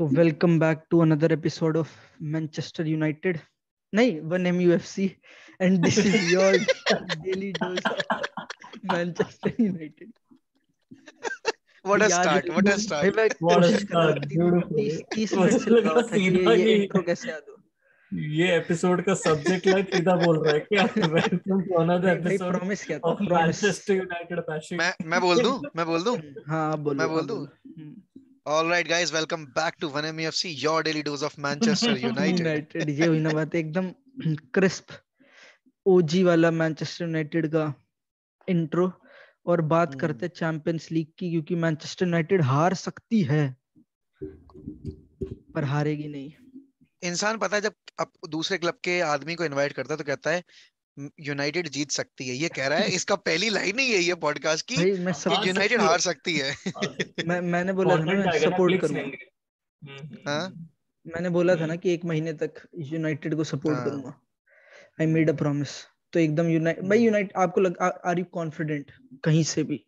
तो welcome back to another episode of Manchester United नहीं one M U F C and this is your daily dose Manchester United What a तो start! What a start! भाई what a start! Beautiful. Minute से लगा था ये इनको कैसे याद ये एपिसोड का सब्जेक्ट लाइन सीधा बोल रहा है क्या welcome to another episode promise क्या था मैनचेस्टर यूनाइटेड पैशन मैं मैं बोल दूं मैं बोल दूं हां बोल मैं बोल दूं हम्म। All right, guys, welcome back to 1MEFC, your daily dose of Manchester United. United ये हुई ना बात एकदम क्रिस्प ओजी वाला Manchester United का intro और बात hmm. करते Champions League की क्योंकि Manchester United हार सकती है पर हारेगी नहीं इंसान पता है जब अब दूसरे क्लब के आदमी को इनवाइट करता है तो कहता है यूनाइटेड जीत सकती है ये कह रहा है इसका पहली लाइन ही है ये पॉडकास्ट की कि यूनाइटेड हार सकती है मैं मैंने बोला था मैं सपोर्ट करूंगा हम्म, हम्म, हां हम्म, मैंने बोला था ना कि एक महीने तक यूनाइटेड को सपोर्ट हाँ। करूंगा आई मेड अ प्रॉमिस तो एकदम यूनाइट भाई यूनाइट आपको लग आर यू कॉन्फिडेंट कहीं से भी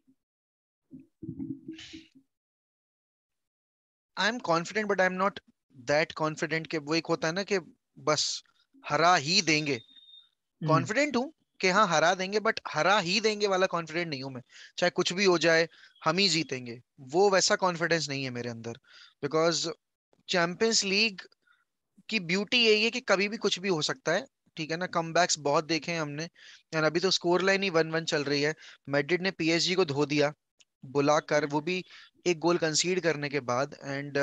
I am confident but I am not that confident कि वो एक होता है ना कि बस हरा ही देंगे कॉन्फिडेंट हम्म। हूँ कि हाँ हरा देंगे बट हरा ही देंगे वाला कॉन्फिडेंट नहीं हूँ मैं चाहे कुछ भी हो जाए हम ही जीतेंगे वो वैसा कॉन्फिडेंस नहीं है मेरे अंदर बिकॉज चैंपियंस लीग की ब्यूटी यही है कि कभी भी कुछ भी हो सकता है ठीक है ना कम बहुत देखे हैं हमने एंड अभी तो स्कोर लाइन ही वन वन चल रही है मेड्रिड ने पी को धो दिया बुला कर वो भी एक गोल कंसीड करने के बाद एंड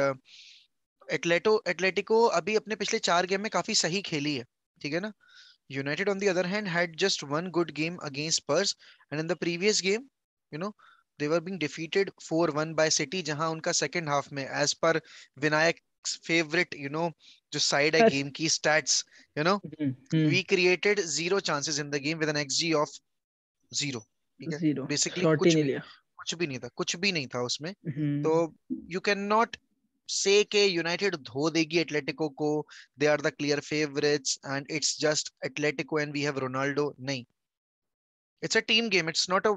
एटलेटो एटलेटिको अभी अपने पिछले चार गेम में काफी सही खेली है ठीक है ना United, on the other hand, had just one good game against Spurs, and in the previous game, you know, they were being defeated 4-1 by City, जहां उनका second half में, as per Vinayak's favorite, you know, just side a game key stats, you know, mm-hmm. we created zero chances in the game with an xG of zero. Zero. Basically, कुछ भी, कुछ भी नहीं था, कुछ भी नहीं था उसमें. Hmm. तो you cannot say United धो देगी एटलेटिको को they are the clear favourites and it's just Atletico and we have Ronaldo नहीं it's a team game it's not a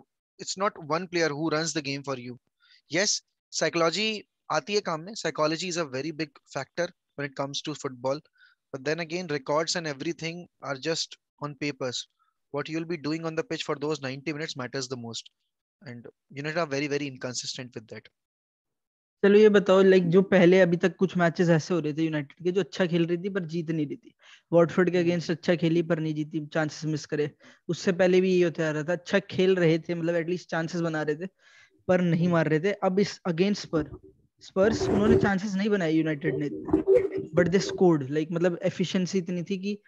it's not one player who runs the game for you yes psychology aati hai kaam mein psychology is a very big factor when it comes to football but then again records and everything are just on papers what you'll be doing on the pitch for those 90 minutes matters the most and united are very very inconsistent with that चलो ये बताओ like जो पहले अभी तक कुछ matches ऐसे हो रहे थे यूनाइटेड के जो अच्छा खेल रही थी पर जीत नहीं रही थी वॉटफर्ड के अगेंस्ट अच्छा खेली पर नहीं जीती चांसेस मिस करे उससे पहले भी ये होता आ रहा था अच्छा खेल रहे थे मतलब एटलीस्ट चांसेस बना रहे थे पर नहीं मार रहे थे अब इस अगेंस्ट पर स्पर्स उन्होंने चांसेस नहीं बनाए यूनाइटेड ने बट दे स्कोर्ड लाइक मतलब एफिशिएंसी इतनी थी कि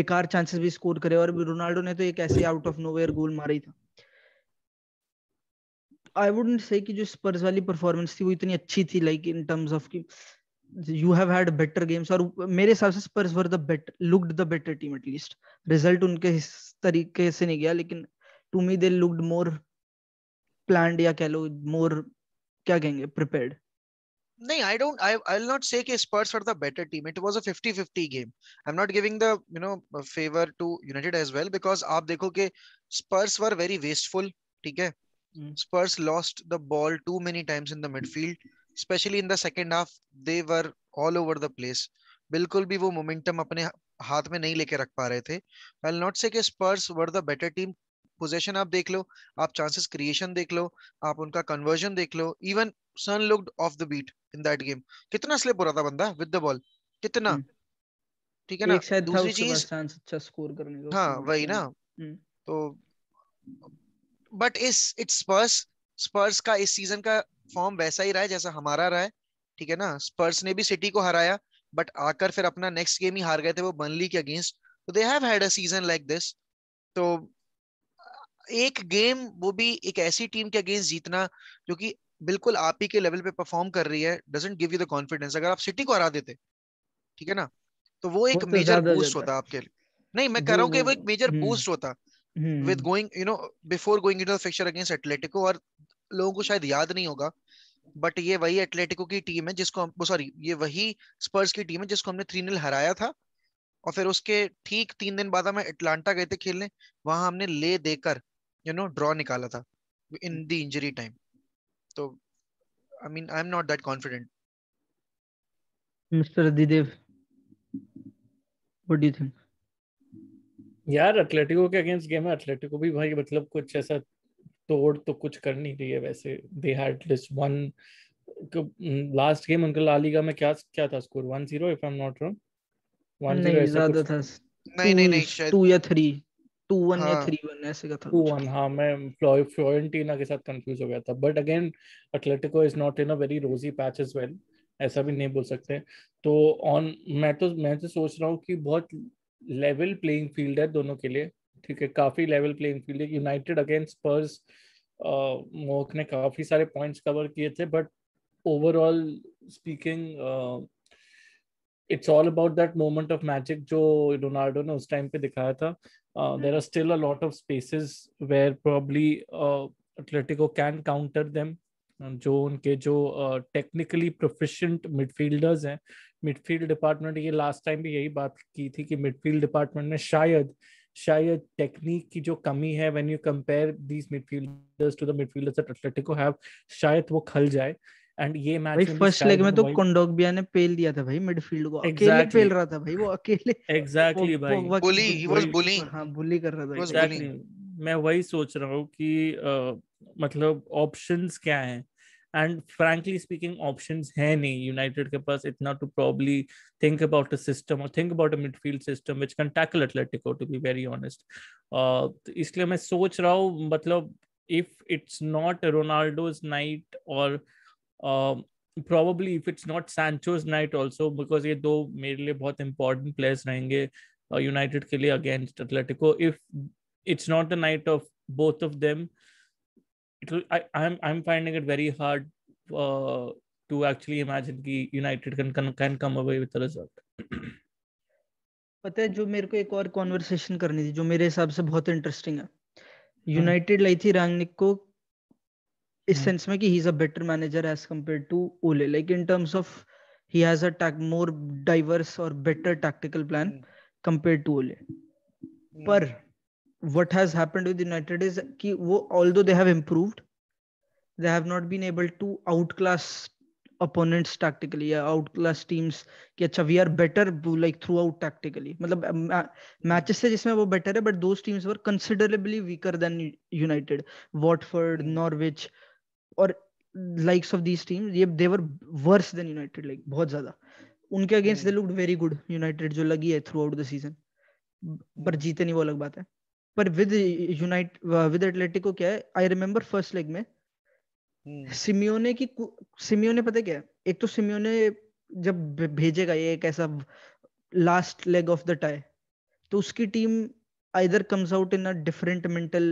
बेकार चांसेस भी स्कोर करे और रोनाल्डो ने तो एक ऐसे आउट ऑफ नोवेयर गोल मारा ही था आई वुडंट से कि जो स्पर्स वाली परफॉर्मेंस थी वो इतनी अच्छी थी लाइक इन टर्म्स ऑफ कि you have had better games और मेरे हिसाब से Spurs were the better looked the better team at least result उनके इस तरीके से नहीं गया लेकिन to me they looked more planned या कह लो मोर क्या कहेंगे प्रिपेयर्ड नहीं I don't I I will not say कि Spurs were the better team it was a 50-50 game I am not giving the you know favour to United as well because आप देखो कि Spurs were very wasteful ठीक है Mm. Spurs lost the ball too many times in the midfield, especially in the second half. They were all over the place. बिल्कुल भी वो momentum अपने हाथ में नहीं लेके रख पा रहे थे आई नॉट से कि Spurs were the better team position आप देख लो आप चांसेस क्रिएशन देख लो आप उनका कन्वर्जन देख लो even Son looked off the beat in that game कितना स्लिप हो रहा था बंदा विद द बॉल कितना hmm. ठीक है ना दूसरी चीज अच्छा स्कोर करने का हाँ वही ना hmm. तो बट इस इट्स स्पर्स स्पर्स का इस सीजन का फॉर्म वैसा ही रहा है जैसा हमारा रहा है ठीक है ना स्पर्स ने भी सिटी को हराया बट आकर फिर अपना नेक्स्ट गेम ही हार गए थे वो बनली के अगेंस्ट तो they have had a season like this तो एक गेम वो भी एक ऐसी टीम के अगेंस्ट जीतना जो कि बिल्कुल आप ही के लेवल पे परफॉर्म कर रही है doesn't give you the confidence अगर आप सिटी को हरा देते ठीक है ना तो वो एक मेजर तो बूस्ट होता आपके लिए नहीं मैं कह रहा हूँ कि वो एक मेजर हम्म। बूस्ट होता with going you know before going into the fixture against Atletico और लोगों को शायद याद नहीं होगा बट ये वही एटलेटिको की टीम है जिसको हम सॉरी ये वही स्पर्स की टीम है जिसको हमने 3-0 हराया था और फिर उसके ठीक तीन दिन बाद हम एटलांटा गए थे खेलने वहां हमने ले देकर यू नो ड्रॉ निकाला था इन द इंजरी टाइम तो I mean I am not that confident mister Adidev what do you think यार एथलेटिको के अगेंस्ट गेम है एथलेटिको भी भाई मतलब कुछ ऐसा तोड़ तो कुछ कर नहीं रही है वैसे they had this one last game उनका ला लीगा में क्या क्या था score 1-0 if I am not wrong 1-0 नहीं ज्यादा था नहीं नहीं नहीं शायद 2 या 3 2-1 या 3-1 हाँ। ऐसे का था 2-1 हां मैं फ्लोय फ्लोरेंटिना के साथ कंफ्यूज हो गया था but again Atletico is not in a very rosy patch as well ऐसा भी नहीं बोल सकते तो ऑन मैं तो मैं तो सोच रहा हूँ कि बहुत लेवल प्लेइंग फील्ड है दोनों के लिए ठीक है काफी लेवल प्लेइंग फील्ड है यूनाइटेड अगेंस्ट स्पर्स मोक ने काफी सारे पॉइंट्स कवर किए थे but overall speaking it's all about that moment of magic जो रोनाल्डो ने उस टाइम पे दिखाया था there are still a lot of spaces where probably Atletico can counter them जो उनके जो टेक्निकली प्रोफिशिएंट मिडफील्डर्स हैं मिडफील्ड डिपार्टमेंट ये लास्ट टाइम भी यही बात की थी कि मिडफील्ड डिपार्टमेंट में शायद शायद टेक्निक की जो कमी है when you compare these midfielders to the midfielders that Atletico have शायद वो खल जाए एंड ये मैच फर्स्ट लेग में तो कोंडोगबिया ने पेल दिया था भाई मिडफील्ड को exactly. अकेले पेल रहा था भाई वो अकेले एग्जैक्टली exactly भाई बुली ही वाज बुलिंग हां बुली कर रहा था एग्जैक्टली मैं वही सोच रहा हूँ कि मतलब ऑप्शंस क्या हैं एंड फ्रेंकली स्पीकिंग ऑप्शन है नहीं यूनाइटेड के पास इतना to probably think about a system और think about a midfield system which can tackle Atletico to be very honest इसलिए मैं सोच रहा हूँ मतलब if it's not Ronaldo's night और probably if it's not Sancho's night also because ये दो मेरे लिए बहुत इंपॉर्टेंट प्लेयर्स रहेंगे यूनाइटेड uh, के लिए against Atletico if it's not the night of both of them it will I, I'm I'm finding it very hard uh, to actually imagine कि United can can can come away with the result. पता है जो मेरे को एक और conversation करनी थी जो मेरे हिसाब से बहुत इंटरेस्टिंग है यूनाइटेड हम्म। लाई थी रैंगनिक को इस सेंस हम्म। में कि he is a better manager as compared to Ole like in terms of he has a more diverse और better tactical plan compare to Ole पर हम्म। what has happened with United is ki wo although they have improved they have not been able to outclass opponents tactically या outclass teams ki acha we are better like throughout tactically matlab ma- matches se jisme wo better hai but those teams were considerably weaker than United Watford Norwich or likes of these teams ये they were worse than United like bahut zyada unke against they looked very good United jo lagi hai throughout the season पर जीते नहीं वो अलग बात है पर with unite with Atletico क्या है आई रिमेम्बर फर्स्ट लेग में हम्म। सिमियोने की सिमियोने पता क्या है एक तो सिमियोने जब भेजेगा ये एक ऐसा last leg of the tie तो उसकी team either comes out in a different mental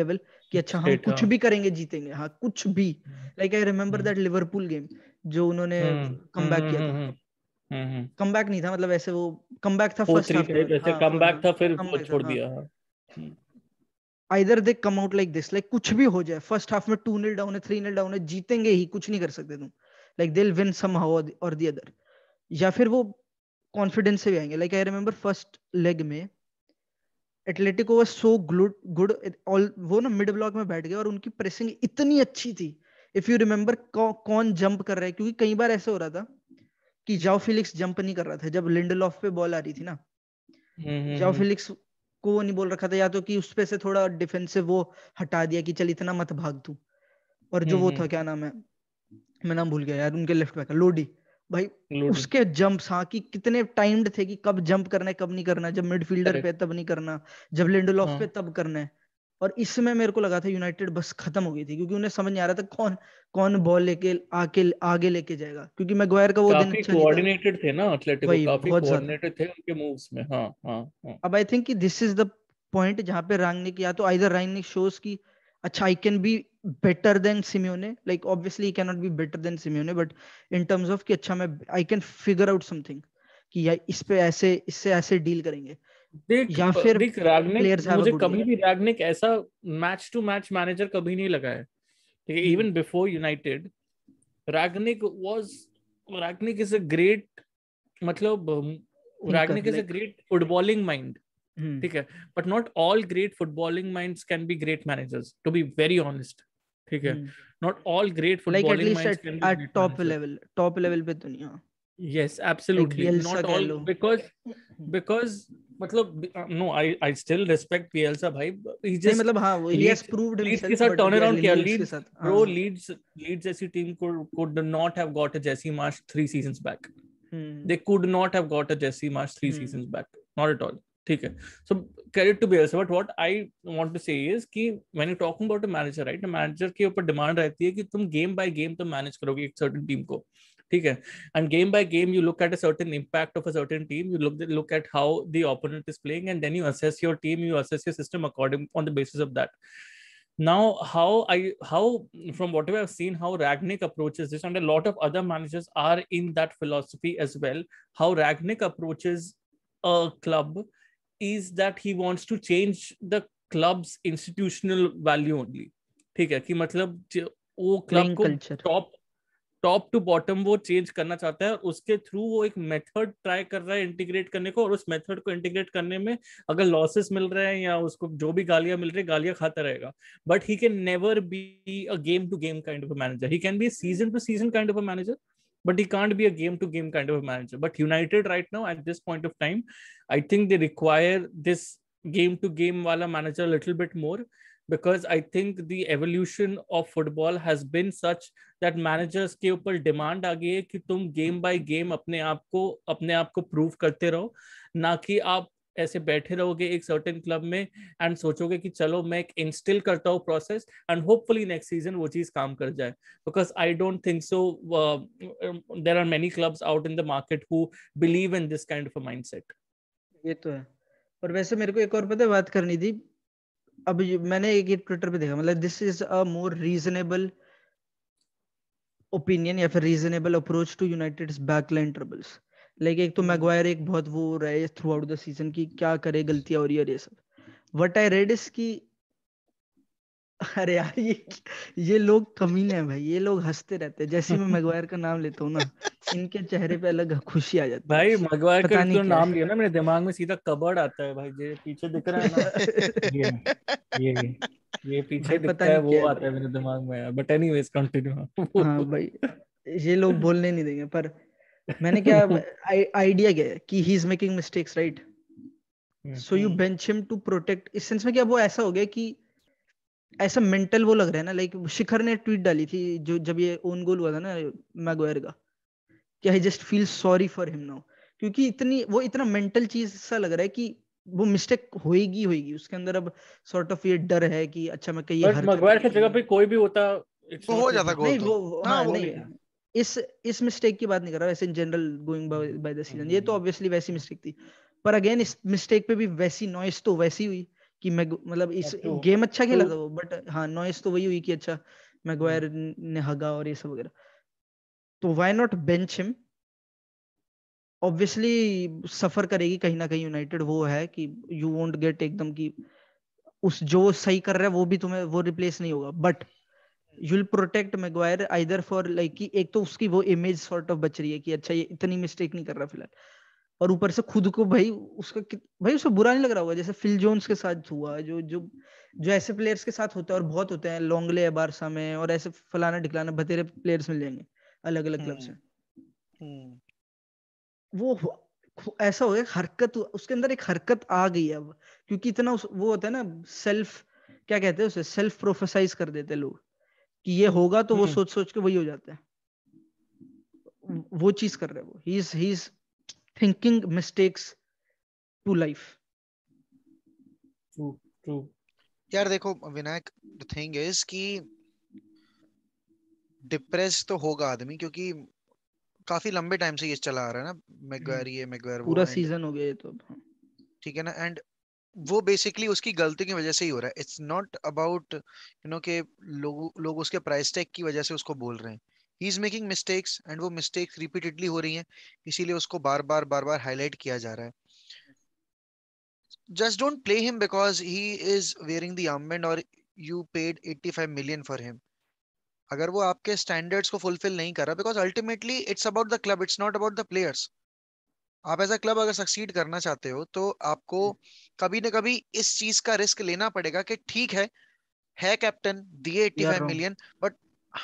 level कि अच्छा हम कुछ हाँ। भी करेंगे जीतेंगे हाँ कुछ भी like I remember that Liverpool game जो उन्होंने कम हम्म। बैक किया था कम हम्म, बैक नहीं था मतलब ऐसे वो कम बैक था फर्स्ट हाफ ऐसे कम हाँ, मतलब बैक था फिर छोड़ हाँ। दिया either they come out like this like कुछ भी हो जाए फर्स्ट हाफ में टू नील डाउन है थ्री नील डाउन है जीतेंगे ही कुछ नहीं कर सकते तुम like they win somehow और दी अदर या फिर वो कॉन्फिडेंस से भी आएंगे like I remember first leg में Atletico was so good good all वो ना मिड ब्लॉक में बैठ गए और उनकी प्रेसिंग इतनी अच्छी थी इफ यू रिमेम्बर कौन जंप कर रहा है क्योंकि कई बार ऐसा हो रहा था कि जाओ फिलिक्स जंप नहीं कर रहा था जब लिंडलॉफ पे बॉल आ रही थी ना जाओ हम्म, फिलिक्स हम्म, को वो नहीं बोल रखा था या तो कि उस पे से थोड़ा डिफेंसिव वो हटा दिया कि चल इतना मत भाग तू और जो हम्म, वो हम्म। था क्या नाम है मैं नाम भूल गया यार उनके लेफ्ट बैक लोडी भाई लोडी। उसके जंप हाँ कि कितने टाइम्ड थे कि कब जंप करना है कब नहीं करना जब मिडफील्डर पे तब नहीं करना जब लिंडलॉफ हाँ। पे तब करना है और इसमें मेरे को लगा था यूनाइटेड बस खत्म हो गई थी क्योंकि उन्हें समझ नहीं आ रहा था कौन कौन बॉल लेके आके आगे लेके जाएगा क्योंकि मैगवायर का वो दिन अच्छा कोऑर्डिनेटेड थे ना एथलेटिको काफी कोऑर्डिनेटेड थे उनके मूव्स में हां हां हां अब आई थिंक कि दिस इज द पॉइंट जहां पे रैंगनिक या तो आइदर रैंगनिक शोस की अच्छा I can be better than Simeone like obviously he can not be better than Simeone but in terms of कि अच्छा मैं I can figure out something कि या इस पे ऐसे इससे ऐसे डील करेंगे देख या फिर देख रैगनिक मुझे कभी भी रैगनिक ऐसा मैच टू मैच मैनेजर कभी नहीं लगा है ठीक है even before United Rangnick was Rangnick is a great मतलब um, Rangnick is a great footballing mind ठीक है but not all great footballing minds can be great managers to be very honest ठीक है not all great footballing minds can be at top level top level पे दुनिया तो yes absolutely like not all Gallo. because because मतलब no I I still respect पीएलसा भाई he just मतलब हां वो ही हैज प्रूव्ड हिमसेल्फ के साथ टर्न अराउंड किया लीड ब्रो लीड्स लीड्स जैसी टीम को could not have got a Jesse Marsch 3 seasons back they could not have got a Jesse Marsch 3 seasons back not at all ठीक है so credit to Bielsa but what I want to say is कि when you talking about a manager right a manager के ऊपर demand रहती है कि तुम game by game तो मैनेज करोगे एक सर्टेन टीम को ठीक है and game by game you look at a certain of of a certain team you look look at how the opponent is playing and then you assess your team you assess your system according on the basis of that now how i how from whatever i've seen how ragnick approaches this and a lot of other managers are in that philosophy as well how ragnick approaches a club is that he wants to change the club's institutional value only Okay. That means club वो club top to bottom वो change करना चाहता है और उसके through वो एक method try कर रहा है इंटीग्रेट करने को और उस मेथड को इंटीग्रेट करने में अगर लॉसेस मिल रहे हैं या उसको जो भी गालियां मिल रही है गालियां खाता रहेगा but he can never be a game to game kind of a manager he can be season to season kind of a manager but he can't be a game to game kind of a manager but United right now at this point of time I think they require this game to game वाला manager little bit more because I think the evolution of football has been such that managers के ऊपर demand आ गई है कि तुम game by game अपने आप को अपने आप को prove करते रहो ना कि आप ऐसे बैठे रहोगे एक सर्टेन क्लब में एंड सोचोगे कि चलो मैं एक इंस्टिल करता हूँ process and hopefully next season वो चीज़ काम कर जाए because I don't think so there are many clubs out in the market who believe in this kind of mindset ये तो है और वैसे मेरे को एक और पता बात करनी थी अब मैंने एक ट्विटर पे देखा मतलब this is a more reasonable opinion या फिर reasonable approach to United backline troubles like एक तो मैगवायर hmm. एक बहुत वो रहे थ्रू आउट द सीजन की क्या करे गलतियां और ये सब व्हाट आई रेड इज की अरे यार ये ये लोग कमीने हैं भाई ये लोग हंसते रहते हैं जैसे मैं मैगवायर का नाम लेता हूँ ना इनके चेहरे पे अलग खुशी आ जाती है भाई मैगवायर का जो नाम लिया ना मेरे दिमाग में सीधा कबर्ड आता है भाई ये पीछे दिख रहा है ना ये ये ये पीछे दिखता है वो आता है मेरे दिमाग में बट एनीवेज कंटिन्यू हां भाई ये लोग बोलने नहीं देंगे पर मैंने क्या आइडिया क्या कि he is making mistakes right so you bench him to protect इस सेंस में क्या वो ऐसा हो गया कि ऐसा मेंटल वो लग रहा है ना लाइक शिखर ने ट्वीट डाली थी जो जब ये ओन गोल हुआ था ना मैगोयर का कि I just feel sorry for him now क्योंकि इतनी वो इतना मेंटल चीज सा लग रहा है कि वो मिस्टेक होएगी होएगी उसके अंदर अब सॉर्ट ऑफ ये डर है कि अच्छा मैं कहीं हर मैगवायर की जगह पे कोई भी होता तो हो जाता हाँ, हाँ, गोल नहीं वो हां नहीं इस इस मिस्टेक की बात नहीं कर रहा वैसे in general going by the season ये तो ऑब्वियसली हम्म। वैसी मिस्टेक थी पर अगेन इस मिस्टेक पे भी वैसी नॉइस तो वैसी हुई कि मैं मतलब इस गेम अच्छा खेला था वो बट हाँ नॉइस तो वही हुई कि अच्छा मैगवायर hmm. ने हगा और ये सब वगैरह तो why not bench him obviously suffer करेगी कहीं ना कहीं यूनाइटेड वो है कि यू वोंट गेट एकदम की उस जो सही कर रहा है वो भी तुम्हें वो रिप्लेस नहीं होगा but you will protect Maguire either for like कि एक तो उसकी वो इमेज सॉर्ट ऑफ बच रही है कि अच्छा ये इतनी मिस्टेक नहीं कर रहा फिलहाल और ऊपर से खुद को भाई उसका भाई उसको बुरा नहीं लग रहा होगा जैसे फिल जोन्स के साथ हुआ जो जो जो ऐसे प्लेयर्स के साथ होता है और बहुत होते हैं लॉन्गले है बारसा में और ऐसे फलाना ढिकलाना बतेरे प्लेयर्स मिल जाएंगे अलग अलग क्लब से हम्म, हम्म। वो ऐसा हो गया हरकत उसके अंदर एक हरकत आ गई है अब क्योंकि इतना उस, वो होता है ना सेल्फ क्या कहते हैं उसे सेल्फ प्रोफेसाइज कर देते लोग कि ये होगा तो वो हम्म। सोच सोच के वही हो जाते हैं वो चीज कर रहे हैं वो he is he is thinking mistakes to life. True, यार देखो विनायक द थिंग इज कि डिप्रेस तो होगा आदमी क्योंकि काफी लंबे टाइम से ये चला आ रहा है ना मैगवार ये मैगवार पूरा सीजन हो गया ये तो हाँ। ठीक है ना एंड वो बेसिकली उसकी गलती की वजह से ही हो रहा है it's not about you know के लोग लोग उसके प्राइस टैग की वजह से उसको बोल रहे हैं he is making mistakes and वो मिस्टेक्स रिपीटेडली हो रही हैं इसीलिए उसको बार बार बार बार हाईलाइट किया जा रहा है just don't play him because he is wearing दमेंट और you paid eighty 85 million for him अगर वो आपके स्टैंडर्ड्स को फुलफिल नहीं कर रहा because ultimately it's about the club it's not about the players आप एज अ क्लब अगर सक्सीड करना चाहते हो तो आपको हम्म। कभी ना कभी इस चीज का रिस्क लेना पड़ेगा कि ठीक है है कैप्टन दिए 85 million but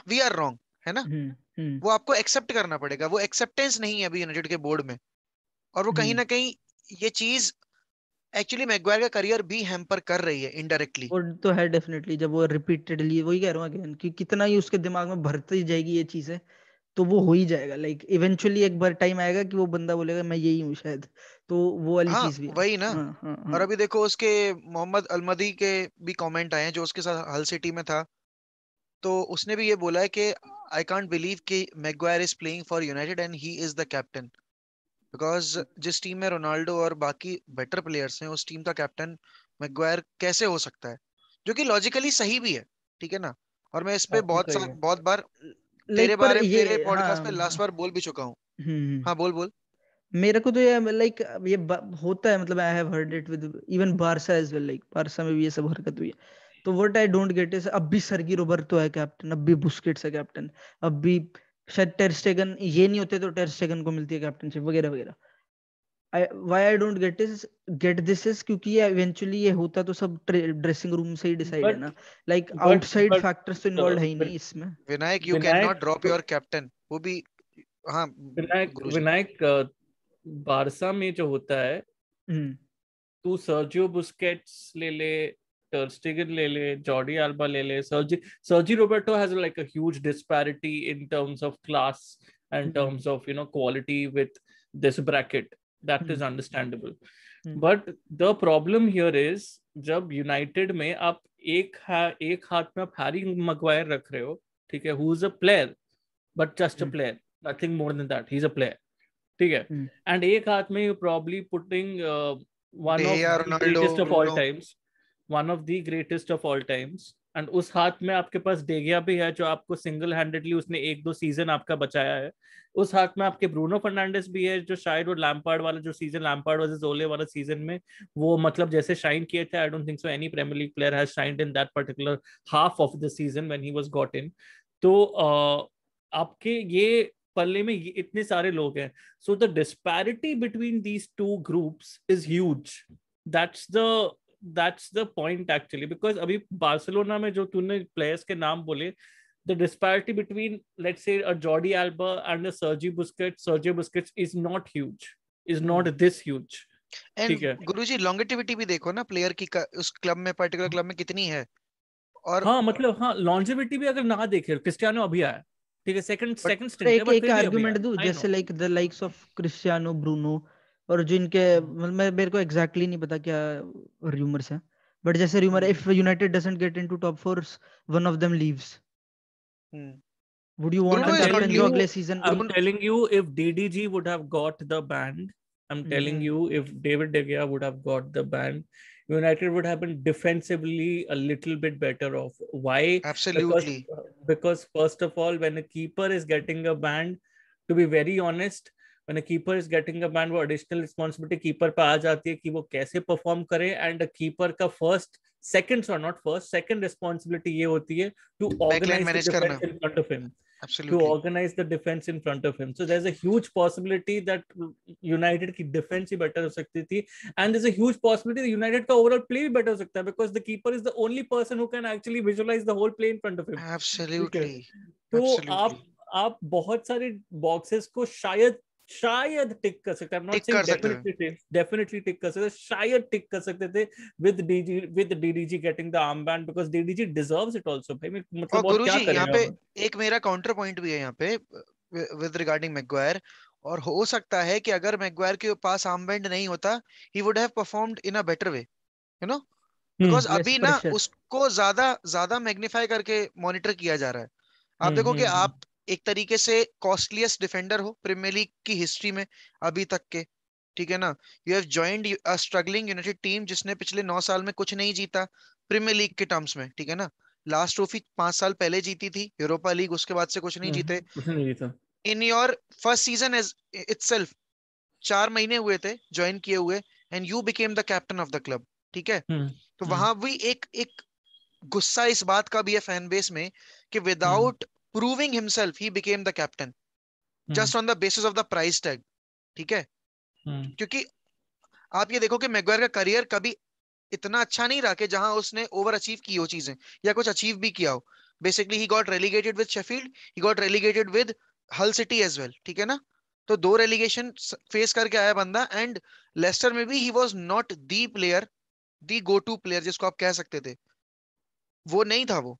we are wrong है ना हम्म, हम्म। वो आपको एक्सेप्ट करना पड़ेगा वो एक्सेप्टेंस नहीं है अभी यूनाइटेड के बोर्ड में और वो कहीं हम्म। ना कहीं ये चीज एक्चुअली मैगवायर का करियर भी हैम्पर कर रही है इनडायरेक्टली और तो है डेफिनेटली जब वो रिपीटेडली वही कह रहा हूँ अगेन कि कितना ही उसके दिमाग में भरती जाएगी ये चीज है तो वो हो ही जाएगा लाइक like, इवेंचुअली एक बार टाइम आएगा कि वो बंदा बोलेगा मैं यही हूँ शायद तो वो वाली हाँ, चीज भी वही ना हाँ, हाँ, हाँ. और अभी देखो उसके मोहम्मद अलमदी के भी कमेंट आए हैं जो उसके साथ हल सिटी में था तो उसने भी ये बोला है कि I can't believe कि Maguire is playing for United and he is the captain because जिस टीम में रोनाल्डो और बाकी बेटर प्लेयर्स हैं उस टीम का कैप्टन मैगवायर कैसे हो सकता है जो कि लॉजिकली सही भी है ठीक है ना और मैं इस पे बहुत सा, बहुत बार तेरे बारे में तेरे पॉडकास्ट हाँ, पे लास्ट बार बोल भी चुका हूँ हम्म, हम्म। हाँ बोल बोल मेरे को तो ये लाइक ये होता है मतलब I have heard it with even Barca as well like Barca में भी ये सब हरकत हुई है तो what I don't get is अब भी सर्गी रोबर्टो तो है कैप्टन अब भी बुस्केट्स है कैप्टन अब भी शायद टेरस्टेगन ये नहीं होते तो टेरस्टेगन को मिलती है कैप्टनशिप वगैरह वगैरह why I don't get is get this is क्योंकि ये इवेंचुअली ये होता तो सब ड्रेसिंग रूम से ही डिसाइड है ना लाइक आउटसाइड फैक्टर्स तो इन्वॉल्व है ही नहीं इसमें Vinayak you can not drop your captain वो भी हां विनायक विनायक बारसा में जो होता है हम्म। तू सर्जियो बुस्केट्स ले ले Terstegen le le, Jordi Alba le le, Sergi Sergi Roberto has like a huge disparity in terms of class and mm-hmm. terms of you know quality with this bracket. That mm-hmm. is understandable. Mm-hmm. But the problem here is जब United में आप एक हा, एक हाथ में आप Harry Maguire रख रहे हो ठीक है who a player player but just a player nothing more than that he is a player ठीक है एंड एक हाथ में you of putting one of all times one of the greatest of all times and उस हाथ में आपके पास डेगिया भी है जो आपको सिंगल हैंडेडली उसने एक दो सीजन आपका बचाया है उस हाथ में आपके ब्रूनो फर्नांडिस भी है जो शायद वो लैम्पार्ड वाला जो सीजन लैम्पार्ड वर्सेस ओले वाला सीजन में वो मतलब जैसे शाइन किए थे I don't think so any Premier League player has shined in that particular half of the season when he was got in तो uh, आपके ये पल्ले में ये इतने सारे लोग हैं so the disparity between these two groups is huge that's the that's the point actually because अभी बार्सिलोना में जो तूने प्लेयर्स के नाम बोले the disparity between let's say a Jordi Alba and a Sergi Busquets, Sergio Busquets is not huge, is not hmm. this huge. And Guruji longevity भी देखो ना प्लेयर की उस क्लब में पर्टिकुलर क्लब में कितनी है और हाँ मतलब हाँ longevity भी अगर ना देखे क्रिस्टियानो अभी आया ठीक है सेकंड सेकंड एक एक आर्गुमेंट दूं जैसे like the likes of Cristiano Bruno और जो इनके हाँ। मतलब मैं मेरे को एग्जैक्टली नहीं पता क्या रूमर्स हैं बट जैसे rumour if United doesn't get into top 4 one of them leaves hmm would you want to continue अगले season I am telling you if DDG would have got the band I am telling you if David De Gea would have got the band United would have been defensively a little bit better off. Why? Absolutely. Because, because first of all, when a keeper is getting a band, to be very honest, when a keeper is getting a man वो additional responsibility keeper पे आ जाती है कि वो कैसे perform करे and a keeper का first second or not first second responsibility ये होती है to organize the defense in front of him Absolutely. to organize the defense in front of him so there's a huge possibility that united की defense ही better हो सकती थी and there's a huge possibility that united का overall play भी better हो सकता है because the keeper is the only person who can actually visualize the whole play in front of him absolutely तो so आप आप बहुत सारे बॉक्सेस को शायद शायद टिक कर सकते हैं डेफिनेटली टिक कर सकते शायद टिक कर सकते थे with DG with DDG getting the armband because DDG deserves it also भाई मतलब और क्या करें यहां पे एक मेरा काउंटर पॉइंट भी है यहां पे विद रिगार्डिंग मैग्वायर और हो सकता है कि अगर मैग्वायर के पास आर्म बैंड नहीं होता he would have performed in a better way you know because अभी ना उसको ज्यादा ज्यादा मैग्नीफाई करके मॉनिटर किया जा रहा है आप hmm, देखो कि hmm, hmm। आप एक तरीके से कॉस्टलियस्ट डिफेंडर हो प्रीमियर लीग की हिस्ट्री में अभी तक के ठीक है ना you have joint struggling United team जिसने पिछले नौ साल में कुछ नहीं जीता प्रीमियर लीग के टर्म्स में ठीक है ना लास्ट ट्रॉफी पांच साल पहले जीती थी यूरोपा लीग उसके बाद से कुछ नहीं हम्म, जीते in your first season as self चार महीने हुए थे ज्वाइन किए हुए and you became the captain of the club ठीक है हम्म, तो हम्म। वहां भी एक एक गुस्सा इस बात का भी है फैन बेस में कि without proving himself he became the captain hmm. just on the basis of the price ठीक है hmm. क्योंकि आप ये देखो कि मैगवायर का करियर कभी इतना अच्छा नहीं रहा कि जहां उसने ओवर अचीव की हो चीजें या कुछ अचीव भी किया हो basically he got relegated with Sheffield he got relegated with Hull City as well ठीक है ना तो दो रेलीगेशन फेस करके आया बंदा एंड लेस्टर में भी he was not the player the go to player जिसको आप कह सकते थे वो नहीं था वो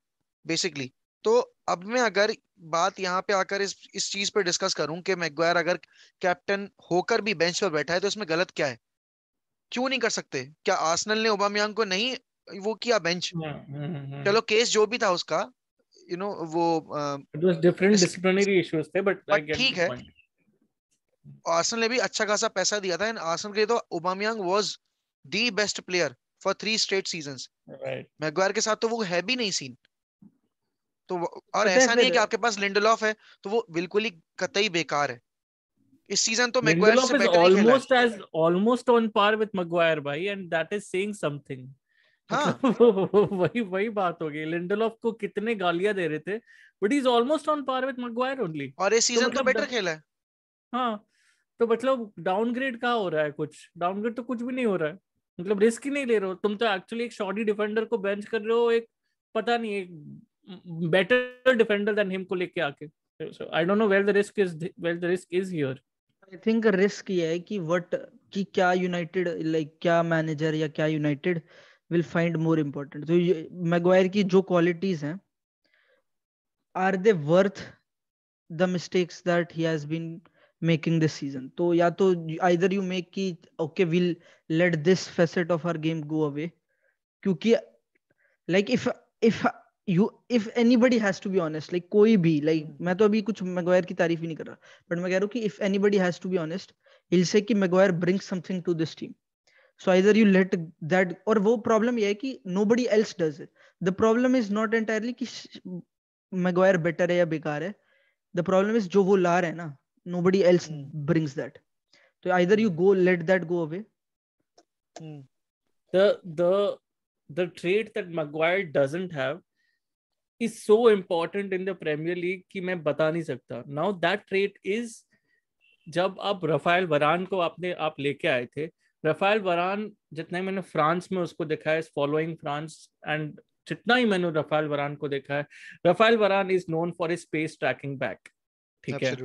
बेसिकली तो अब मैं अगर बात यहाँ पे आकर इस इस चीज पे डिस्कस करूं कि मैगवायर अगर कैप्टन होकर भी बेंच पर बैठा है तो इसमें गलत क्या है क्यों नहीं कर सकते क्या आसनल ने ओबामयांग को नहीं वो किया बेंच हम्म, हम्म, हम्म। चलो केस जो भी था उसका यू you नो know, वो डिफरेंट डिसिप्लिनरी इश्यूज थे बट ठीक है आसनल ने भी अच्छा खासा पैसा दिया था एंड आसनल के लिए तो Aubameyang was the best player for three straight seasons Maguire के साथ तो वो है भी नहीं सीन तो और ऐसा नहीं है कि आपके पास लिंडलॉफ है तो वो बिल्कुल ही कतई बेकार है इस सीजन तो मैग्वायर से better almost as almost on par with Maguire भाई and that is saying something हाँ वही वही बात हो गई लिंडलॉफ को कितने गालियां दे रहे थे but is almost on par with Maguire only और इस सीजन तो, तो बेटर मतलब खेला है हाँ तो मतलब डाउनग्रेड कहाँ हो रहा है कुछ डाउनग्रेड तो कुछ भी नहीं हो रहा है मतलब रिस्क ही नहीं ले रहे हो तुम तो एक्चुअली एक शॉर्टी डिफेंडर को बेंच कर रहे हो एक पता नहीं एक better defender than him को लेके आके so I don't know where the risk is where the risk is here I think risk ये है कि what कि क्या यूनाइटेड लाइक like, क्या मैनेजर या क्या United will find more important तो मैगवायर की जो क्वालिटीज हैं are they worth the mistakes that he has been making this season तो या तो आइदर यू मेक की okay will let this facet of our game go away क्योंकि like if if you if anybody has to be honest like कोई भी like like, मैं तो अभी कुछ मैगवायर की तारीफ ही नहीं कर रहा बट मैं कह रहा हूँ कि if anybody has to be honest हिल से कि Maguire bring something to this team so either you let that और वो प्रॉब्लम ये है कि nobody else does it the problem is not entirely कि मैगवायर बेटर है या बेकार है द प्रॉब्लम इज जो वो ला रहे हैं ना नोबडी एल्स ब्रिंग्स दैट तो either you go let that go away the the the trait that maguire doesn't have is so important in the Premier League कि मैं बता नहीं सकता नाउ दैट ट्रेट इज जब आप रफाइल वरान को आपने आप लेके आए थे रफाइल वरान जितना ही मैंने फ्रांस में उसको देखा है फॉलोइंग फ्रांस एंड जितना ही मैंने रफाल वरान को देखा है Raphael Varane is known for space tracking back ठीक है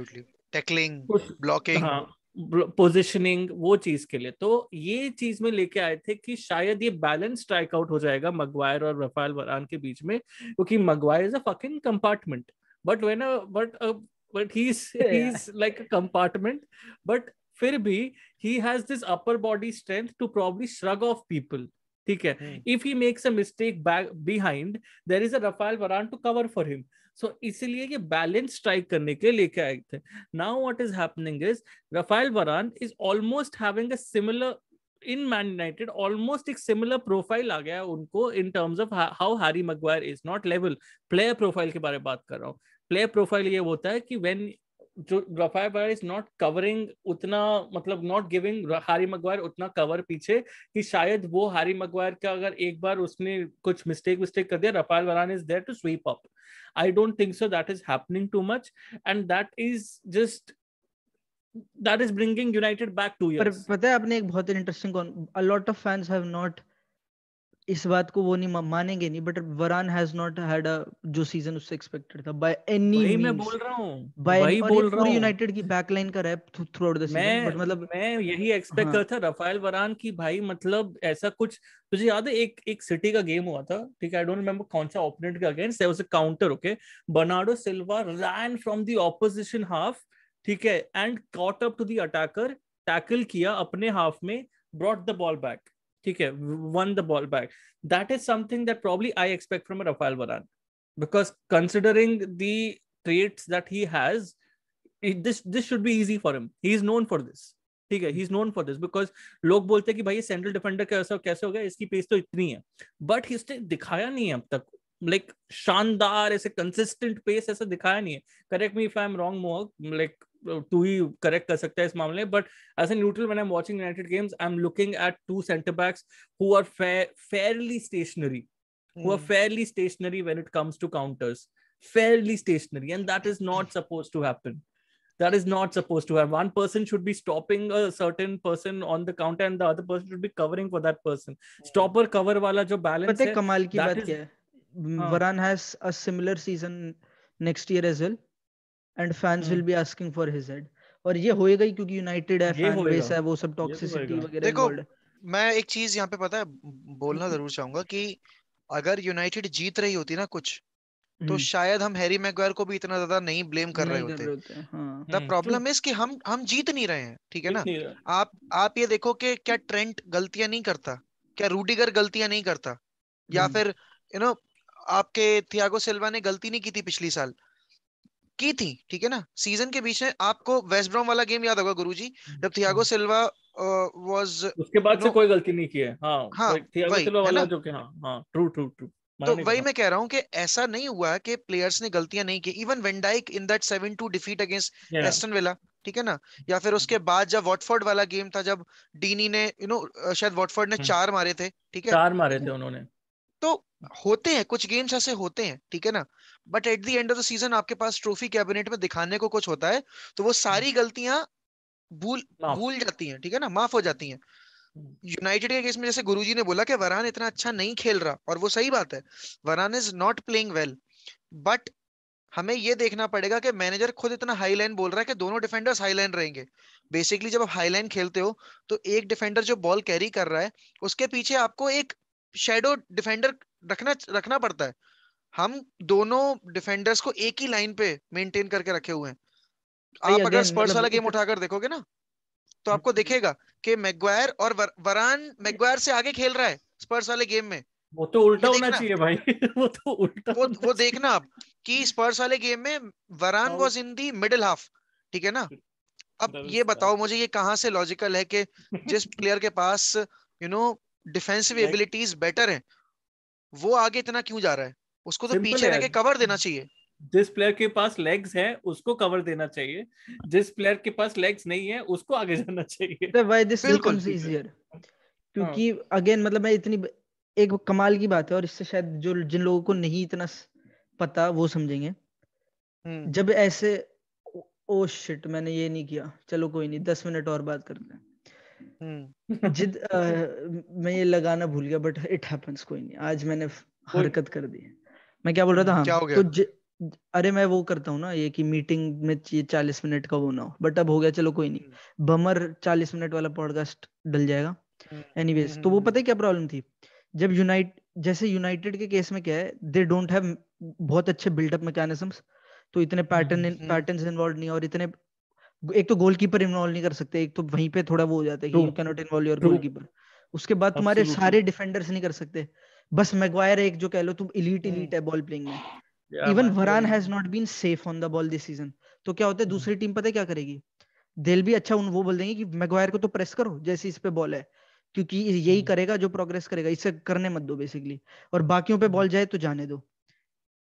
टैकलिंग ब्लॉकिंग हाँ पोजिशनिंग वो चीज के लिए तो ये चीज में लेके आए थे कि शायद ये बैलेंस स्ट्राइक आउट हो जाएगा मगवायर और रफाल वरान के बीच में क्योंकि Maguire is a fucking compartment but when but but he like a compartment but फिर भी he has this upper body strength to probably shrug off people ठीक है if he makes a mistake behind there is a Raphael Varane to cover for him so इसीलिए ये balance strike करने के लिए लेके आए थे now what is happening is Raphael Varane is almost having a similar in Man United almost एक similar profile आ गया उनको in terms of how Harry Maguire is not level player profile के बारे में बात कर रहा हूँ प्लेयर प्रोफाइल ये होता है कि व्हेन जो रफाय इज नॉट कवरिंग उतना मतलब नॉट गिविंग हारी मगवायर उतना कवर पीछे कि शायद वो हारी मगवायर का अगर एक बार उसने कुछ मिस्टेक विस्टेक कर दिया Raphael Varane is there to sweep up I don't think so that is happening too much and that is just that is bringing United back to पता है आपने एक बहुत interesting a lot of fans have not इस बात को वो नहीं मानेंगे नहीं बट वरान हैज नॉट हैड अ जो सीजन उससे एक्सपेक्टेड था बाय एनी मैं बोल रहा हूं भाई बोल रहा हूं यूनाइटेड की बैकलाइन का rap throughout the season but मतलब मैं यही एक्सपेक्ट हाँ. करता था रफाइल वरान की भाई मतलब ऐसा कुछ तुझे याद है एक एक सिटी का गेम हुआ था ठीक है आई डोंट रिमेंबर कौन सा ओपोनेंट के against there was a counter okay Bernardo Silva ran from the opposition half ठीक है and caught up to the attacker tackle किया अपने हाफ में ब्रॉट द बॉल बैक ठीक है won the ball back that is something that probably i expect from rafael varane because considering the traits that he has it, this this should be easy for him he is known for this ठीक है he is known for this because लोग बोलते हैं कि भाई ये central defender कैसा कैसे हो गया इसकी पेस तो इतनी है बट इसने दिखाया नहीं है अब तक लाइक like, शानदार ऐसे कंसिस्टेंट पेस ऐसा दिखाया नहीं है correct me if I am wrong Mohak like to ही करेक्ट कर सकता है इस मामले but as a neutral when I am watching United games I am looking at two center backs who are fairly stationary who are fairly stationary when it comes to counters fairly stationary and that is not supposed to happen that is not supposed to have One person should be stopping a certain person on the counter, and the other person should be covering for that person. Stopper cover wala jo balance hai, पता है कमाल की बात क्या है varan has a similar season next year as well and fans will be asking for his head और ये होएगा ही क्योंकि यूनाइटेड है फैन बेस है वो सब टॉक्सिसिटी तो वगैरह देखो मैं एक चीज यहाँ पे पता है बोलना हम्म। जरूर चाहूंगा कि अगर यूनाइटेड जीत रही होती ना कुछ तो हम्म। शायद हम हैरी मैगवायर को भी इतना ज्यादा नहीं ब्लेम कर नहीं रहे होते, द प्रॉब्लम इज कि हम हम जीत नहीं रहे हैं ठीक है ना आप आप ये देखो कि क्या ट्रेंट गलतियां नहीं करता क्या रूडीगर गलतियां नहीं करता या हम्म। फिर यू नो आपके थियागो सिल्वा ने गलती नहीं की थी पिछली साल की थी ठीक है ना सीजन के बीच में आपको वेस्ट ब्रॉम वाला गेम याद होगा गुरुजी जब थियागो सिल्वा वाज उसके बाद से कोई गलती नहीं की है हाँ, हाँ थियागो सिल्वा वाला जो कि हाँ हाँ ट्रू ट्रू ट्रू तो वही मैं कह रहा हूँ कि ऐसा नहीं हुआ कि प्लेयर्स ने गलतियां नहीं की even Van Dijk in that seven two defeat against Aston Villa ठीक है ना या फिर उसके हम्म। बाद जब वॉटफोर्ड वाला गेम था जब डीनी ने यू you नो know, शायद वॉटफोर्ड ने हम्म। चार मारे थे ठीक है चार मारे थे उन्होंने होते हैं कुछ गेम्स ऐसे होते हैं ठीक है ना but at the end of the season आपके पास ट्रॉफी कैबिनेट में दिखाने को कुछ होता है तो वो सारी हम्म। गलतियां भूल भूल जाती हैं ठीक है ना माफ हो जाती हैं यूनाइटेड हम्म। के केस में जैसे गुरुजी ने बोला कि वरान इतना अच्छा नहीं खेल रहा और वो सही बात है Varane is not playing well but हमें ये देखना पड़ेगा कि मैनेजर खुद इतना हाई लाइन बोल रहा है कि दोनों डिफेंडर्स हाई लाइन रहेंगे बेसिकली जब आप हाई लाइन खेलते हो तो एक डिफेंडर जो बॉल कैरी कर रहा है उसके पीछे आपको एक शेडो डिफेंडर रखना रखना पड़ता है हम दोनों डिफेंडर्स को एक ही लाइन पे मेंटेन करके रखे हुए हैं तो आप अगर स्पर्स मतलब वाला गेम उठाकर देखोगे ना तो हम्म। आपको दिखेगा कि मैग्वायर और वरान मैग्वायर से आगे खेल रहा है स्पर्स वाले गेम में वो तो उल्टा तो होना चाहिए भाई वो तो उल्टा वो, वो देखना आप कि स्पर्स वाले गेम में Varane was in the middle half ठीक है ना अब ये बताओ मुझे ये कहां से लॉजिकल है कि जिस प्लेयर के पास you know defensive abilities better है वो आगे इतना क्यों जा रहा है उसको तो पीछे रह के कवर देना चाहिए जिस प्लेयर के पास लेग्स है उसको कवर देना चाहिए जिस प्लेयर के पास लेग्स नहीं है उसको आगे जाना चाहिए दिस बिकम्स इजियर क्योंकि अगेन हाँ। मतलब मैं इतनी एक कमाल की बात है और इससे शायद जो जिन लोगों को नहीं इतना पता वो समझेंगे हम्म। जब ऐसे ओ शिट मैंने ये नहीं किया चलो कोई नहीं दस मिनट और बात करते हैं हम्म। जिद आ, मैं ये लगाना भूल गया बट इट हैपेंस कोई नहीं आज मैंने हरकत कर दी मैं क्या बोल रहा था हाँ तो ज, अरे मैं वो करता हूँ ना ये कि मीटिंग में ये चालीस मिनट का वो ना हो बट अब हो गया चलो कोई नहीं बमर हम्म। चालीस मिनट वाला पॉडकास्ट डल जाएगा एनी हम्म। तो वो पता है क्या प्रॉब्लम थी जब यूनाइट जैसे यूनाइटेड के केस में क्या है दे डोंट हैव बहुत अच्छे बिल्डअप मैकेनिज्म तो इतने पैटर्न पैटर्न्स इन्वॉल्व नहीं और इतने एक तो गोलकीपर इन्वॉल्व नहीं कर सकते एक तो वहीं पे थोड़ा वो हो जाता है कि you can not involve your goalkeeper उसके बाद तुम्हारे सारे डिफेंडर्स नहीं कर सकते बस मैगवायर एक जो कह लो तुम इलीट इलीट hmm. है बॉल प्लेइंग में even Varane has not been safe on the ball this season तो क्या होता है hmm. दूसरी टीम पता है क्या करेगी दिल भी अच्छा उन वो बोल देंगे कि मैग्वायर को तो प्रेस करो जैसे इस पे बॉल है क्योंकि यही hmm. करेगा जो प्रोग्रेस करेगा इसे करने मत दो बेसिकली और बाकियों पे बॉल जाए तो जाने दो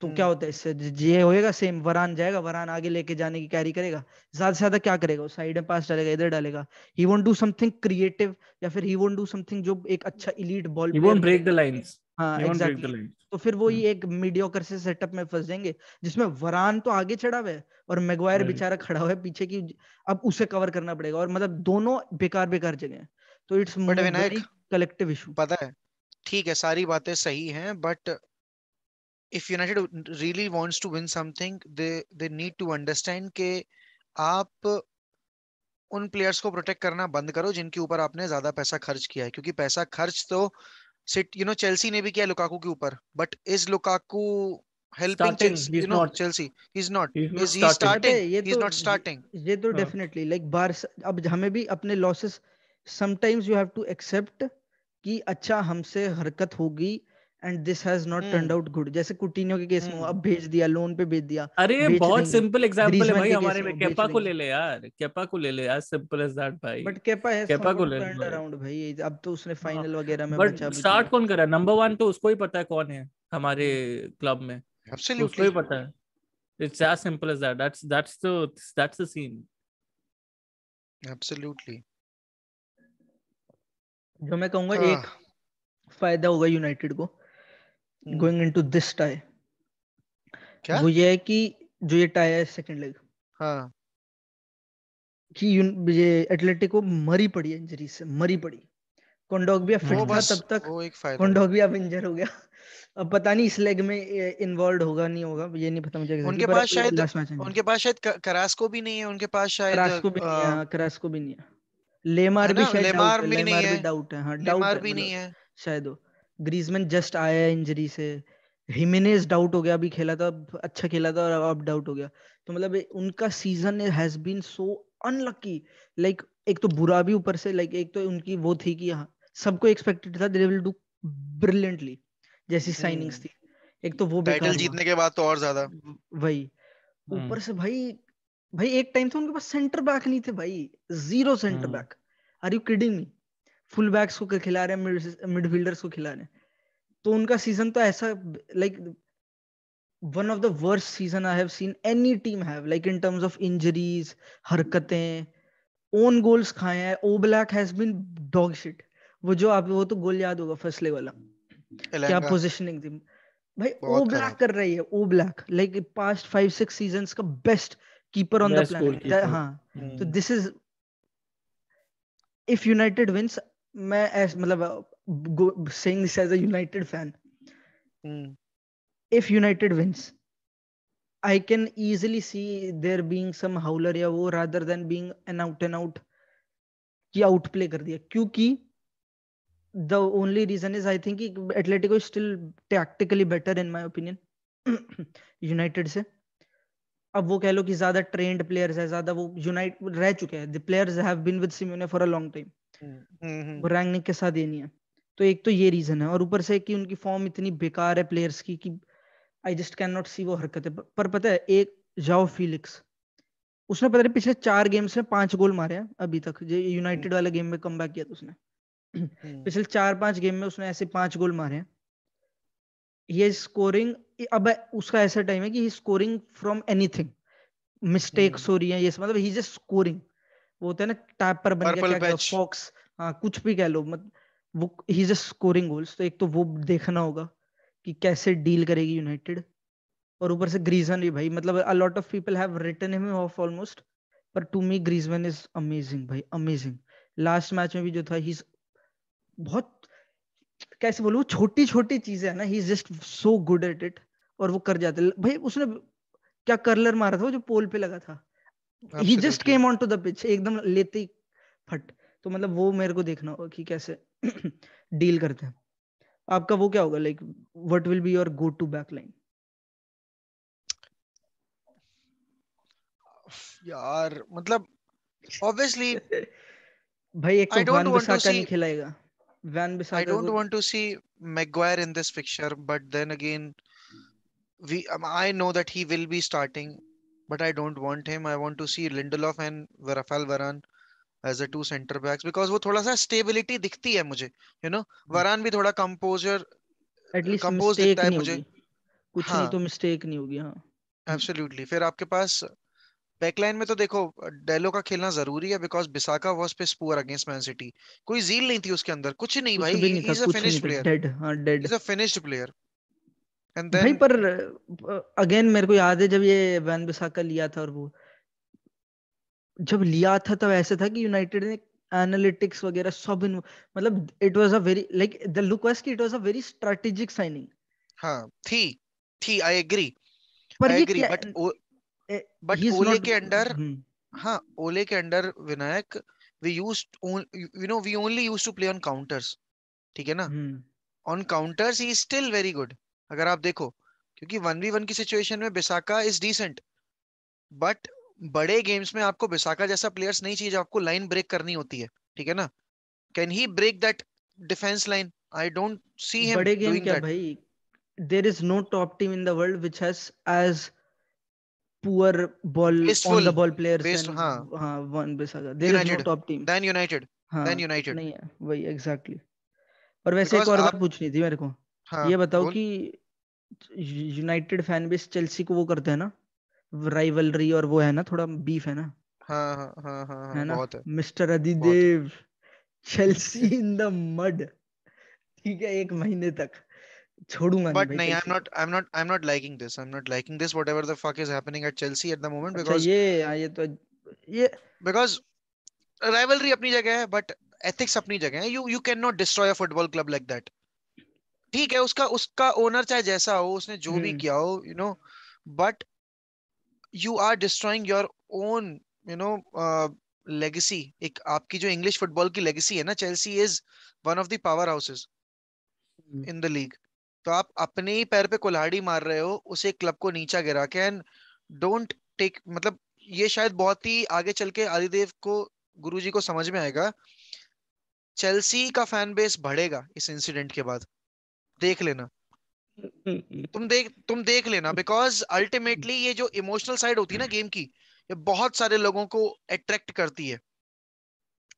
तो हम्म। क्या होता है इससे ये होएगा सेम वरान जाएगा वरान आगे लेके जाने की कैरी करेगा ज्यादा से ज्यादा क्या करेगा उस साइड में पास डालेगा इधर डालेगा he won't do something creative या फिर ही वोंट डू समथिंग जो एक अच्छा elite ball he won't break the lines हाँ एग्जैक्टली तो फिर वो हम्म। ही एक मीडियोकर से सेटअप में फंस जाएंगे जिसमें वरान तो आगे चढ़ा हुआ है और मेगवायर बेचारा खड़ा हुआ है पीछे की अब उसे कवर करना पड़ेगा और मतलब दोनों बेकार बेकार जगह है तो इट्स कलेक्टिव इशू पता है ठीक है सारी बातें सही हैं but if United really wants to win something, they they need to understand कि आप उन प्लेयर्स को प्रोटेक्ट करना बंद करो जिनके ऊपर आपने ज्यादा पैसा खर्च किया है क्योंकि पैसा खर्च तो सिट यू नो चेल्सी ने भी किया लुकाकू के ऊपर but is Lukaku helping you know not. Chelsea. He's not. He's not is he starting? ये he's तो, not starting. ये तो definitely like बार्स अब हमें भी अपने losses sometimes you have to accept कि अच्छा हमसे हरकत होगी and this has not hmm. Turned out good जैसे कुटिन्यो के केस में हम्म। अब भेज दिया लोन पे भेज दिया अरे बहुत सिंपल एग्जांपल है भाई हमारे में केपा को ले ले यार केपा को ले ले यार सिंपल एज दैट भाई बट केपा है केपा को ले ले अराउंड भाई अब तो उसने फाइनल हाँ। वगैरह में बट स्टार्ट कौन कर रहा है नंबर 1 तो उसको ही पता है कौन है हमारे क्लब में उसको ही पता है it's as simple as that that's that's the that's the scene absolutely जो मैं कहूंगा हाँ। एक फायदा होगा यूनाइटेड को गोइंग इनटू दिस टाई क्या वो ये है कि जो ये टाई है सेकंड लेग हाँ कि ये एटलेटिको मरी पड़ी है इंजरी से मरी पड़ी कोंडोग भी फिट था तब तक कोंडोग भी अब इंजर हो गया अब पता नहीं इस लेग में इन्वॉल्व होगा नहीं होगा ये नहीं पता मुझे उनके पास शायद उनके पास शायद करास्को भी नहीं है उनके पास शायद करास्को भी नहीं है करास्को भी नहीं है लेमार भी शायद लेमार भी नहीं है डाउट है हां डाउट भी मतलब नहीं है शायद हो ग्रीजमैन जस्ट आया है इंजरी से हिमेनेज डाउट हो गया अभी खेला था अच्छा खेला था और अब डाउट हो गया तो मतलब उनका season has been so unlucky like एक तो बुरा भी ऊपर से लाइक एक तो उनकी वो थी कि हाँ सबको एक्सपेक्टेड था दे विल डू ब्रिलियंटली जैसी साइनिंग्स हम्म। थी एक तो वो टाइटल जीतने के बाद तो और ज्यादा वही हम्म। ऊपर से भाई भाई एक टाइम था तो उनके पास सेंटर बैक नहीं थे भाई zero center back are you kidding me full backs को खिला रहे हैं मिडफील्डर्स को खिला रहे हैं तो उनका सीजन तो ऐसा like one of the worst season I have seen any team have like in terms of injuries हरकतें ओन गोल्स खाए हैं Oblak has been dog shit वो जो आप वो तो गोल याद होगा फर्स्ट फैसले वाला क्या पोजीशनिंग थी भाई ओ ब्लैक कर रही है Oblak like past 5 6 seasons का best keeper on the planet हां तो this is if United wins मैं एस मतलब saying this as a United fan if United wins I can easily see there being some howler या वो rather than being an out and out की outplay कर दिया क्योंकि the only reason is I think Atletico is still tactically better in my opinion United से अब वो कह लो कि ज्यादा ट्रेंड प्लेयर्स है ज्यादा वो यूनाइट रह चुके हैं the players have been with Simeone for a long time hmm, वो हम्म। रैंक के साथ ये नहीं है तो एक तो ये रीजन है और ऊपर से कि उनकी फॉर्म इतनी बेकार है प्लेयर्स की कि I just can not see वो हरकत है पर पता है एक जाओ फिलिक्स उसने पता नहीं पिछले चार गेम्स में पांच गोल मारे हैं अभी तक यूनाइटेड हम्म। वाले गेम में कम किया था उसने पिछले चार पांच गेम में उसने ऐसे पांच गोल मारे हैं ये स्कोरिंग अब उसका ऐसा टाइम है कि स्कोरिंग फ्रॉम एनीथिंग मिस्टेक्स हो रही है ये मतलब ही जस्ट स्कोरिंग वो होता है ना टैप पर बन गया क्या फॉक्स हाँ कुछ भी कह लो मत वो he is a scoring goals तो एक तो वो देखना होगा कि कैसे डील करेगी यूनाइटेड और ऊपर से ग्रीजन भी भाई मतलब a lot of people have written him off almost पर to me Griezmann is amazing भाई अमेजिंग लास्ट मैच में भी जो था ही बहुत कैसे बोलूं छोटी छोटी चीजें है ना he is just so good at it और वो कर जाते भाई उसने क्या कर्लर मारा था वो जो पोल पे लगा था he just came on to the pitch एकदम लेते ही फट तो मतलब वो मेरे को देखना होगा कि कैसे डील करते हैं आपका वो क्या होगा like what will be your go to back line यार मतलब ऑब्वियसली भाई एक तो वैन बिसाका नहीं खिलाएगा Wan Bissaka I don't want to see Maguire in this picture but then again we I know that he will be starting but I don't want him. I want to see Lindelof and Rafael Varane as a two center backs because वो थोड़ा सा stability दिखती है मुझे you know वरान भी थोड़ा composer compose दिखता है मुझे कुछ हाँ, नहीं तो मिस्टेक नहीं होगी हाँ एब्सोल्युटली फिर आपके पास बैकलाइन में तो देखो डेलो का खेलना जरूरी है बिकॉज बिसाका वाज पे स्पोर अगेंस्ट मैन सिटी कोई जील नहीं थी उसके अंदर कुछ नहीं कुछ भाई he is a finished player dead हां dead is a finished player and then भाई पर अगेन मेरे को याद है जब ये वैन बिसाका लिया था और वो जब लिया था तब ऐसे था कि यूनाइटेड ने एनालिटिक्स वगैरह सब इन मतलब it was a very like the look was कि it was a very strategic signing हां थी थी आई एग्री पर ये एग्री बट बट ओले के अंडर हां ओले के अंडर विनायक we used you know we only used to play on counters ठीक है ना on counters he is still very good अगर आप देखो क्योंकि वन वी वन की सिचुएशन में बिसाका इज डिसेंट बट बड़े गेम्स में आपको बिसाका जैसा प्लेयर्स नहीं चाहिए आपको लाइन ब्रेक करनी होती है ठीक है ना can he break that defence line I don't see him बड़े गेम क्या that. भाई there is no top team in the world which has as poor ball Wasteful. on the ball players Based, and, हाँ. हाँ, one Bisaga. There United. is no top team. Then United. हाँ, then United. नहीं है वही exactly. और वैसे Because एक और बात पूछनी थी मेरे को हाँ ये बताओ कि यूनाइटेड फैन बेस चेल्सी को वो करते हैं ना राइवलरी और वो है ना थोड़ा बीफ है ना हाँ हाँ हाँ हाँ, हाँ है ना बहुत है मिस्टर अधिदेव चेल्सी इन द मड ठीक है एक महीने तक छोड़ूंगा बट नहीं I am not I am not I am not liking this I am not liking this whatever the fuck is happening at Chelsea at the moment because ये हाँ, ये तो ये बिकॉज़ राइवलरी अपनी जगह है बट एथिक्स अपनी जगह है you you can not destroy a football club like that ठीक है उसका उसका ओनर चाहे जैसा हो उसने जो भी हम्म। किया हो you know but you are destroying your own you know legacy एक आपकी जो इंग्लिश फुटबॉल की लेगेसी है ना Chelsea is one of the power houses in the league तो आप अपने ही पैर पे कुल्हाड़ी मार रहे हो उसे क्लब को नीचा गिरा के एंड डोंट टेक मतलब ये शायद बहुत ही आगे चल के आदिदेव को गुरुजी को समझ में आएगा चेल्सी का फैन बेस बढ़ेगा इस इंसिडेंट के बाद देख लेना तुम देख तुम देख लेना बिकॉज अल्टीमेटली ये जो इमोशनल साइड होती है ना गेम की ये बहुत सारे लोगों को अट्रैक्ट करती है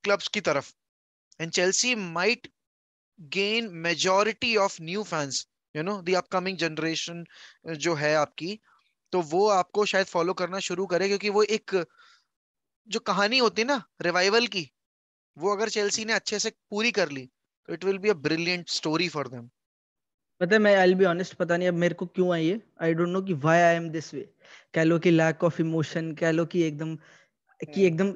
क्लब्स की तरफ and Chelsea might gain majority of new fans you know the upcoming generation जो है आपकी तो वो आपको शायद फॉलो करना शुरू करे क्योंकि वो एक जो कहानी होती है ना रिवाइवल की वो अगर चेल्सी ने अच्छे से पूरी कर ली तो it will be a brilliant story for them पता है मैं आई बी ऑनेस्ट पता नहीं अब मेरे को क्यों आई है आई डोंट नो कि why I am this way कह लो कि लैक ऑफ इमोशन कह लो कि एकदम कि हम्म। एकदम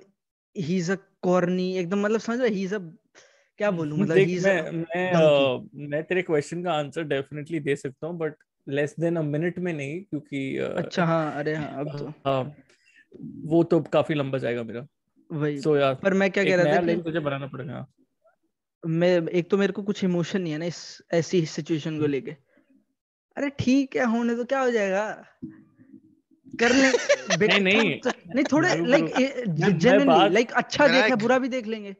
ही इज अ कॉर्नी एकदम मतलब समझ रहे ही इज अ क्या हम्म, बोलूं हम्म, मतलब ही इज मैं मैं, uh, मैं तेरे क्वेश्चन का आंसर डेफिनेटली दे सकता हूं but less than a minute में नहीं क्योंकि uh, अच्छा हां अरे हां अब तो हां वो तो काफी लंबा जाएगा मेरा वही so, यार पर मैं क्या कह रहा था कि तुझे बनाना पड़ेगा मैं एक तो मेरे को कुछ इमोशन नहीं है ना इस ऐसी सिचुएशन को हम्म। लेके अरे ठीक है होने तो क्या हो जाएगा कर ले नहीं नहीं नहीं थोड़े लाइक लाइक अच्छा देखा बुरा भी देख लेंगे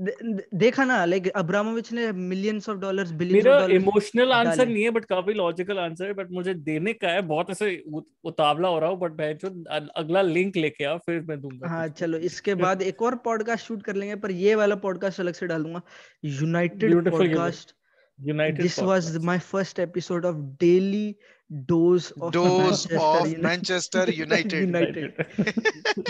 देखा ना लाइक अब्रामोविच ने millions of dollars billions of मेरा इमोशनल आंसर नहीं है बट काफी लॉजिकल आंसर है बट मुझे देने का है बहुत ऐसे उतावला हो रहा हूं बट मैं जो अगला लिंक लेके आओ फिर मैं दूंगा हां चलो इसके बाद एक और पॉडकास्ट शूट कर लेंगे पर ये वाला पॉडकास्ट अलग से डालूंगा United podcast United this was my first episode of daily dose of Manchester United Manchester